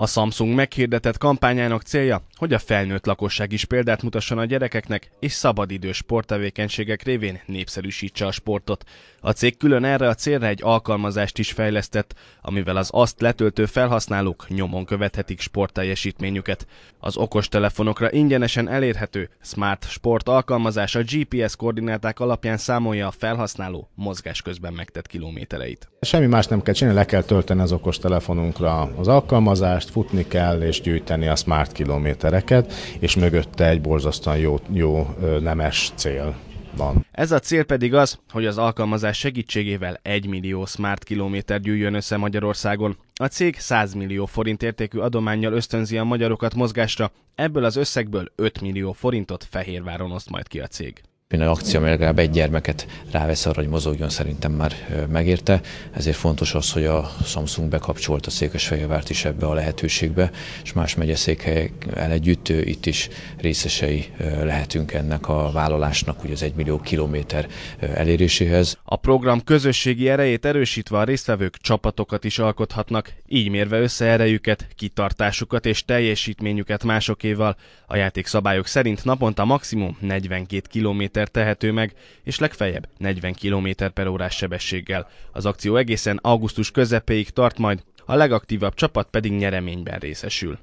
A Samsung meghirdetett kampányának célja hogy a felnőtt lakosság is példát mutasson a gyerekeknek, és szabadidős sporttevékenységek révén népszerűsítse a sportot. A cég külön erre a célra egy alkalmazást is fejlesztett, amivel az azt letöltő felhasználók nyomon követhetik sportteljesítményüket. Az okostelefonokra ingyenesen elérhető Smart Sport alkalmazás a GPS koordináták alapján számolja a felhasználó mozgás közben megtett kilométereit. Semmi más nem kell csinálni, le kell tölteni az okostelefonunkra az alkalmazást, futni kell és gyűjteni a Smart kilométer tereket, és mögötte egy borzasztóan jó, jó nemes cél van. Ez a cél pedig az, hogy az alkalmazás segítségével 1 millió smart kilométer gyűjjön össze Magyarországon. A cég 100 millió forint értékű adományjal ösztönzi a magyarokat mozgásra, ebből az összegből 5 millió forintot Fehérváron oszt majd ki a cég. Minden akció, ami legalább egy gyermeket rávesz arra, hogy mozogjon, szerintem már megérte. Ezért fontos az, hogy a Samsung bekapcsolt a Székesfehérvárt is ebbe a lehetőségbe, és más el együtt itt is részesei lehetünk ennek a vállalásnak, ugye az 1 millió kilométer eléréséhez. A program közösségi erejét erősítve a résztvevők csapatokat is alkothatnak, így mérve össze erejüket, kitartásukat és teljesítményüket másokéval. A játék szabályok szerint naponta maximum 42 kilométer tehető meg, és legfeljebb 40 km per órás sebességgel. Az akció egészen augusztus közepéig tart majd, a legaktívabb csapat pedig nyereményben részesül.